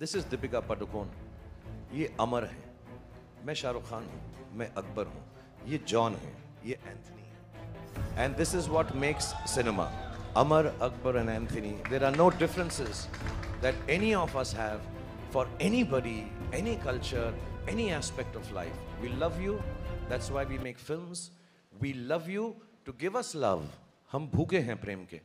this is Deepika पाडुकोन ये अमर है मैं शाहरुख खान हूँ मैं अकबर हूँ ये जॉन है ये एंथनी है and this is what makes cinema Amar Akbar and Anthony there are no differences that any of us have for anybody any culture any aspect of life we love you that's why we make film we love you to give us love हम भूखे हैं प्रेम के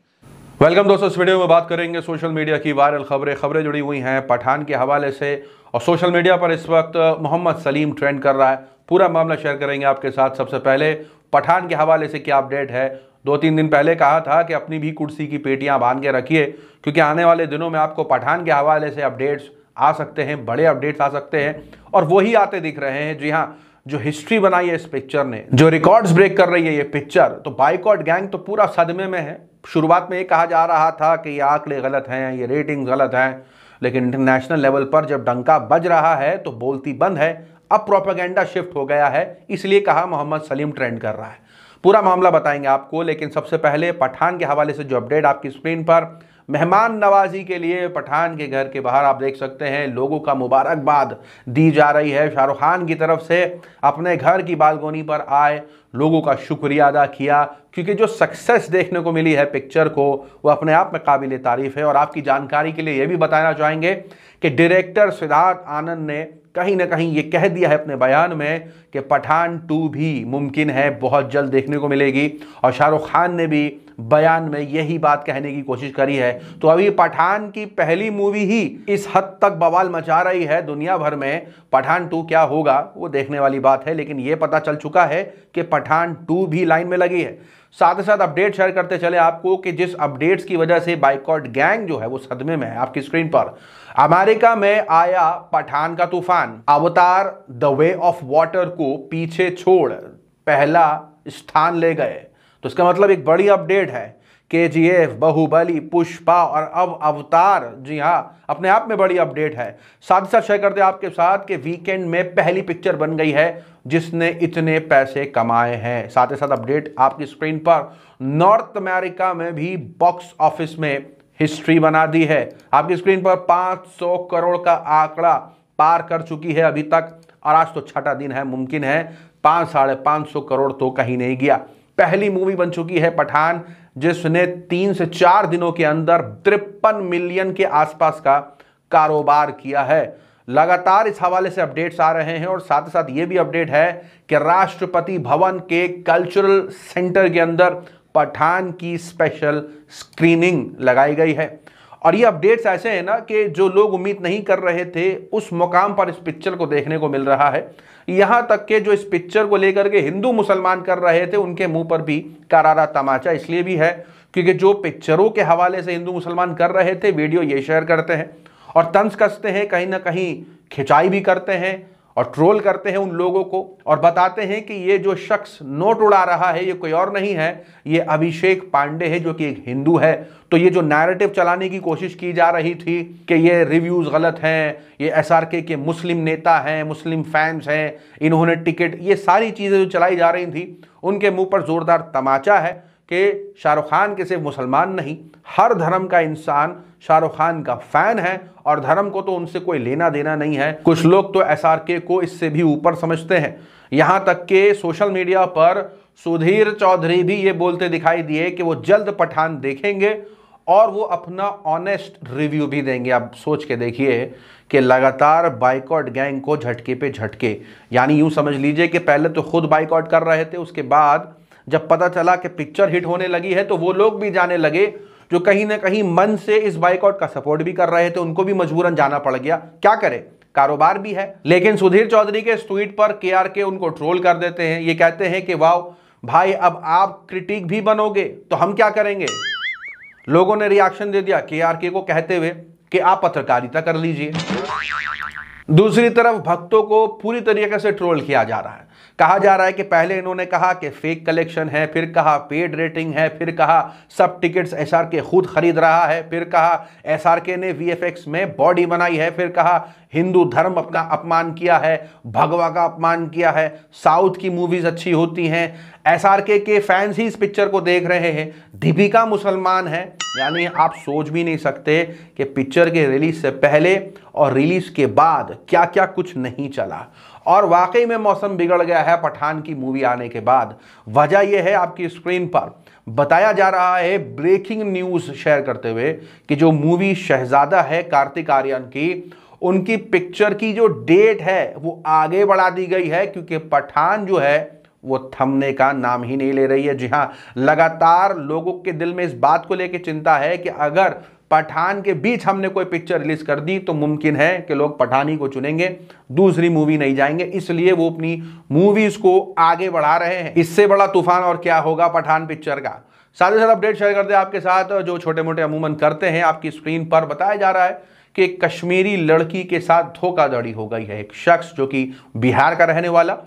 welcome दोस्तों इस video में बात करेंगे social media की वायरल खबरें खबरें जुड़ी हुई हैं पठान के हवाले से और सोशल मीडिया पर इस वक्त मोहम्मद सलीम ट्रेंड कर रहा है पूरा मामला शेयर करेंगे आपके साथ सबसे पहले पठान के हवाले से क्या अपडेट है दो तीन दिन पहले कहा था कि अपनी भी कुर्सी की पेटियाँ बांध के रखिए क्योंकि आने वाले दिनों में आपको पठान के हवाले से अपडेट्स आ सकते हैं बड़े अपडेट्स आ सकते हैं और वही आते दिख रहे हैं जी हाँ जो हिस्ट्री बनाई है इस पिक्चर ने जो रिकॉर्ड्स ब्रेक कर रही है ये पिक्चर तो बाइकॉट गैंग तो पूरा सदमे में है शुरुआत में ये कहा जा रहा था कि ये आंकड़े गलत हैं ये रेटिंग गलत हैं लेकिन इंटरनेशनल लेवल पर जब डंका बज रहा है तो बोलती बंद है अब प्रोपागेंडा शिफ्ट हो गया है इसलिए कहा मोहम्मद सलीम ट्रेंड कर रहा है पूरा मामला बताएंगे आपको लेकिन सबसे पहले पठान के हवाले से जो अपडेट आपकी स्क्रीन पर मेहमान नवाजी के लिए पठान के घर के बाहर आप देख सकते हैं लोगों का मुबारकबाद दी जा रही है शाहरुख खान की तरफ से अपने घर की बालकोनी पर आए लोगों का शुक्रिया अदा किया क्योंकि जो सक्सेस देखने को मिली है पिक्चर को वो अपने आप में काबिल तारीफ़ है और आपकी जानकारी के लिए ये भी बताना चाहेंगे कि डायरेक्टर सिद्धार्थ आनंद ने कहीं ना कहीं ये कह दिया है अपने बयान में कि पठान टू भी मुमकिन है बहुत जल्द देखने को मिलेगी और शाहरुख खान ने भी बयान में यही बात कहने की कोशिश करी है तो अभी पठान की पहली मूवी ही इस हद तक बवाल मचा रही है दुनिया भर में पठान टू क्या होगा वो देखने वाली बात है लेकिन ये पता चल चुका है कि पठान टू भी लाइन में लगी है साथ ही साथ अपडेट शेयर करते चले आपको कि जिस अपडेट्स की वजह से बाइकॉट गैंग जो है वो सदमे में है आपकी स्क्रीन पर अमेरिका में आया पठान का तूफान अवतार द वे ऑफ वाटर को पीछे छोड़ पहला स्थान ले गए तो इसका मतलब एक बड़ी अपडेट है के जी एफ बहुबली पुष्पा और अब अवतार जी हाँ अपने आप में बड़ी अपडेट है साथ ही साथ शेयर करते हैं आपके साथ कि वीकेंड में पहली पिक्चर बन गई है जिसने इतने पैसे कमाए हैं साथ ही साथ अपडेट आपकी स्क्रीन पर नॉर्थ अमेरिका में भी बॉक्स ऑफिस में हिस्ट्री बना दी है आपकी स्क्रीन पर 500 करोड़ का आंकड़ा पार कर चुकी है अभी तक और आज तो छठा दिन है मुमकिन है पाँच साढ़े पाँच सौ करोड़ तो कहीं नहीं गया पहली मूवी बन चुकी है पठान जिसने तीन से चार दिनों के अंदर तिरपन मिलियन के आसपास का कारोबार किया है लगातार इस हवाले से अपडेट्स आ रहे हैं और साथ ही साथ ये भी अपडेट है कि राष्ट्रपति भवन के कल्चरल सेंटर के अंदर पठान की स्पेशल स्क्रीनिंग लगाई गई है और ये अपडेट्स ऐसे हैं ना कि जो लोग उम्मीद नहीं कर रहे थे उस मुकाम पर इस पिक्चर को देखने को मिल रहा है यहाँ तक के जो इस पिक्चर को लेकर के हिंदू मुसलमान कर रहे थे उनके मुंह पर भी करारा तमाचा इसलिए भी है क्योंकि जो पिक्चरों के हवाले से हिंदू मुसलमान कर रहे थे वीडियो ये शेयर करते हैं और तंज कसते हैं कहीं ना कहीं खिंचाई भी करते हैं और ट्रोल करते हैं उन लोगों को और बताते हैं कि ये जो शख्स नोट उड़ा रहा है ये कोई और नहीं है ये अभिषेक पांडे है जो कि एक हिंदू है तो ये जो नैरेटिव चलाने की कोशिश की जा रही थी कि ये रिव्यूज़ गलत हैं ये एसआरके के मुस्लिम नेता हैं मुस्लिम फैंस हैं इन्होंने टिकट ये सारी चीज़ें जो चलाई जा रही थी उनके मुँह पर ज़ोरदार तमाचा है कि शाहरुख खान के सिर्फ मुसलमान नहीं हर धर्म का इंसान शाहरुख खान का फैन है और धर्म को तो उनसे कोई लेना देना नहीं है कुछ लोग तो एस को इससे भी ऊपर समझते हैं यहाँ तक के सोशल मीडिया पर सुधीर चौधरी भी ये बोलते दिखाई दिए कि वो जल्द पठान देखेंगे और वो अपना ऑनेस्ट रिव्यू भी देंगे आप सोच के देखिए कि लगातार बाइकआउट गैंग को झटके पे झटके यानी यूं समझ लीजिए कि पहले तो खुद बाइकआउट कर रहे थे उसके बाद जब पता चला कि पिक्चर हिट होने लगी है तो वो लोग भी जाने लगे जो कहीं ना कहीं मन से इस बाइकआउट का सपोर्ट भी कर रहे थे उनको भी मजबूरन जाना पड़ गया क्या करें कारोबार भी है लेकिन सुधीर चौधरी के इस ट्वीट पर के आर के उनको ट्रोल कर देते हैं ये कहते हैं कि वाह भाई अब आप क्रिटिक भी बनोगे तो हम क्या करेंगे लोगों ने रिएक्शन दे दिया के आर के को कहते हुए कि आप पत्रकारिता कर लीजिए दूसरी तरफ भक्तों को पूरी तरीके से ट्रोल किया जा रहा है कहा जा रहा है कि पहले इन्होंने कहा कि फेक कलेक्शन है फिर कहा पेड रेटिंग है फिर कहा सब टिकट्स एस खुद खरीद रहा है फिर कहा एस ने वी में बॉडी बनाई है फिर कहा हिंदू धर्म अपना अपमान किया है भगवा का अपमान किया है साउथ की मूवीज़ अच्छी होती हैं एस के फैंस ही इस पिक्चर को देख रहे हैं दीपिका मुसलमान है यानी आप सोच भी नहीं सकते कि पिक्चर के रिलीज से पहले और रिलीज के बाद क्या क्या कुछ नहीं चला और वाकई में मौसम बिगड़ गया है पठान की मूवी आने के बाद वजह यह है आपकी स्क्रीन पर बताया जा रहा है ब्रेकिंग न्यूज़ शेयर करते हुए कि जो मूवी शहजादा है कार्तिक आर्यन की उनकी पिक्चर की जो डेट है वो आगे बढ़ा दी गई है क्योंकि पठान जो है वो थमने का नाम ही नहीं ले रही है जी हाँ लगातार लोगों के दिल में इस बात को लेकर चिंता है कि अगर पठान के बीच हमने कोई पिक्चर रिलीज कर दी तो मुमकिन है कि लोग पठान ही को चुनेंगे दूसरी मूवी नहीं जाएंगे इसलिए वो अपनी मूवीज को आगे बढ़ा रहे हैं इससे बड़ा तूफान और क्या होगा पठान पिक्चर का साथ ही साथ अपडेट शेयर कर दें आपके साथ जो छोटे मोटे अमूमन करते हैं आपकी स्क्रीन पर बताया जा रहा है कि कश्मीरी लड़की के साथ धोखाधड़ी हो गई है एक शख्स जो कि बिहार का रहने वाला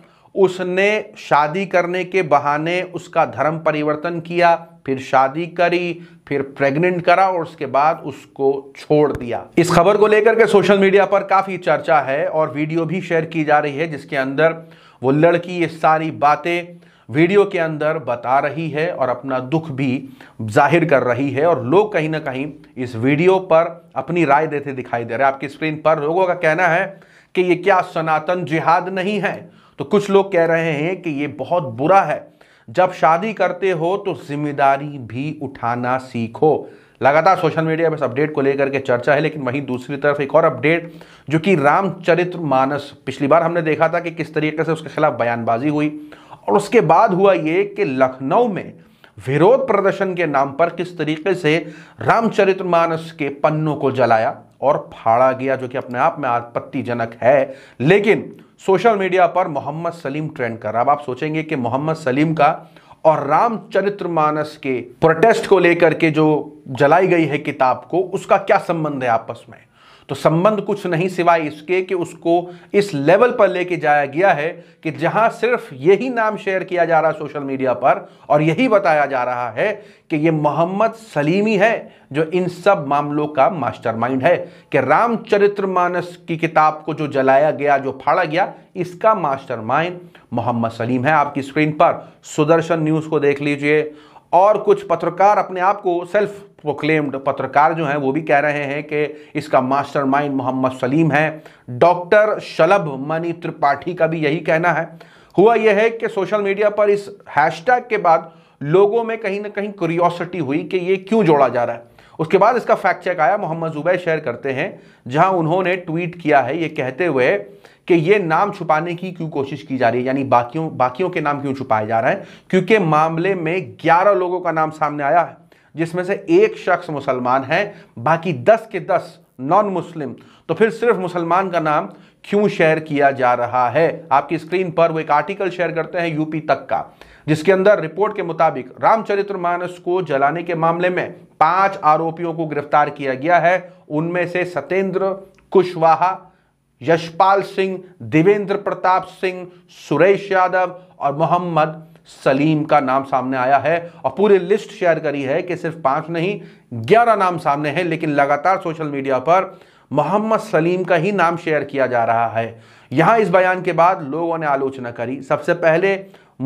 उसने शादी करने के बहाने उसका धर्म परिवर्तन किया फिर शादी करी फिर प्रेग्नेंट करा और उसके बाद उसको छोड़ दिया इस खबर को लेकर के सोशल मीडिया पर काफ़ी चर्चा है और वीडियो भी शेयर की जा रही है जिसके अंदर वो लड़की ये सारी बातें वीडियो के अंदर बता रही है और अपना दुख भी जाहिर कर रही है और लोग कहीं ना कहीं इस वीडियो पर अपनी राय देते दिखाई दे रहे हैं आपकी स्क्रीन पर लोगों का कहना है कि ये क्या सनातन जिहाद नहीं है तो कुछ लोग कह रहे हैं कि ये बहुत बुरा है जब शादी करते हो तो जिम्मेदारी भी उठाना सीखो लगातार सोशल मीडिया पर इस अपडेट को लेकर के चर्चा है लेकिन वहीं दूसरी तरफ एक और अपडेट जो कि रामचरित्र मानस पिछली बार हमने देखा था कि किस तरीके से उसके खिलाफ बयानबाजी हुई और उसके बाद हुआ ये कि लखनऊ में विरोध प्रदर्शन के नाम पर किस तरीके से रामचरित्र मानस के पन्नों को जलाया और फाड़ा गया जो कि अपने आप में आपत्तिजनक है लेकिन सोशल मीडिया पर मोहम्मद सलीम ट्रेंड कर रहा अब आप सोचेंगे कि मोहम्मद सलीम का और रामचरित्र मानस के प्रोटेस्ट को लेकर के जो जलाई गई है किताब को उसका क्या संबंध है आपस में तो संबंध कुछ नहीं सिवाय इसके कि उसको इस लेवल पर लेके जाया गया है कि जहां सिर्फ यही नाम शेयर किया जा रहा है सोशल मीडिया पर और यही बताया जा रहा है कि ये मोहम्मद सलीमी है जो इन सब मामलों का मास्टरमाइंड है कि रामचरितमानस की किताब को जो जलाया गया जो फाड़ा गया इसका मास्टरमाइंड मोहम्मद सलीम है आपकी स्क्रीन पर सुदर्शन न्यूज़ को देख लीजिए और कुछ पत्रकार अपने आप को सेल्फ प्रोक्लेम्ड पत्रकार जो हैं वो भी कह रहे हैं कि इसका मास्टरमाइंड मोहम्मद सलीम है डॉक्टर शलभ मनी त्रिपाठी का भी यही कहना है हुआ यह है कि सोशल मीडिया पर इस हैशटैग के बाद लोगों में कहीं ना कहीं क्यूरियोसिटी हुई कि ये क्यों जोड़ा जा रहा है उसके बाद इसका फैक्ट चेक आया मोहम्मद जुबै शेयर करते हैं जहां उन्होंने ट्वीट किया है ये कहते हुए कि ये नाम छुपाने की क्यों कोशिश की जा रही है यानी बाकियों बाकियों के नाम क्यों छुपाए जा रहे हैं क्योंकि मामले में 11 लोगों का नाम सामने आया है जिसमें से एक शख्स मुसलमान है बाकी दस के दस नॉन मुस्लिम तो फिर सिर्फ मुसलमान का नाम क्यों शेयर किया जा रहा है आपकी स्क्रीन पर वो एक आर्टिकल शेयर करते हैं यूपी तक का जिसके अंदर रिपोर्ट के मुताबिक रामचरित्र मानस को जलाने के मामले में पांच आरोपियों को गिरफ्तार किया गया है उनमें से सत्येंद्र कुशवाहा यशपाल सिंह देवेंद्र प्रताप सिंह सुरेश यादव और मोहम्मद सलीम का नाम सामने आया है और पूरी लिस्ट शेयर करी है कि सिर्फ पांच नहीं ग्यारह नाम सामने हैं लेकिन लगातार सोशल मीडिया पर मोहम्मद सलीम का ही नाम शेयर किया जा रहा है यहां इस बयान के बाद लोगों ने आलोचना करी सबसे पहले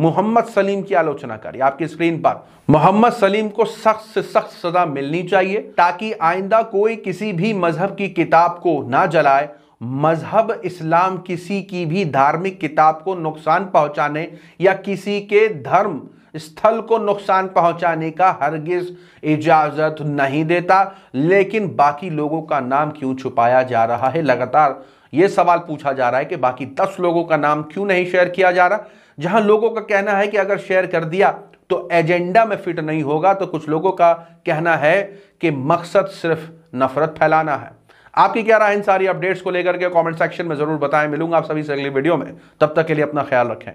मोहम्मद सलीम की आलोचना करी आपकी स्क्रीन पर मोहम्मद सलीम को सख्त से सख्त सजा मिलनी चाहिए ताकि आइंदा कोई किसी भी मजहब की किताब को ना जलाए मजहब इस्लाम किसी की भी धार्मिक किताब को नुकसान पहुंचाने या किसी के धर्म स्थल को नुकसान पहुंचाने का हरगिज इजाज़त नहीं देता लेकिन बाकी लोगों का नाम क्यों छुपाया जा रहा है लगातार ये सवाल पूछा जा रहा है कि बाकी दस लोगों का नाम क्यों नहीं शेयर किया जा रहा जहां लोगों का कहना है कि अगर शेयर कर दिया तो एजेंडा में फिट नहीं होगा तो कुछ लोगों का कहना है कि मकसद सिर्फ नफरत फैलाना है आपकी क्या राय इन सारी अपडेट्स को लेकर के कमेंट सेक्शन में जरूर बताएं मिलूंगा आप सभी से अगली वीडियो में तब तक के लिए अपना ख्याल रखें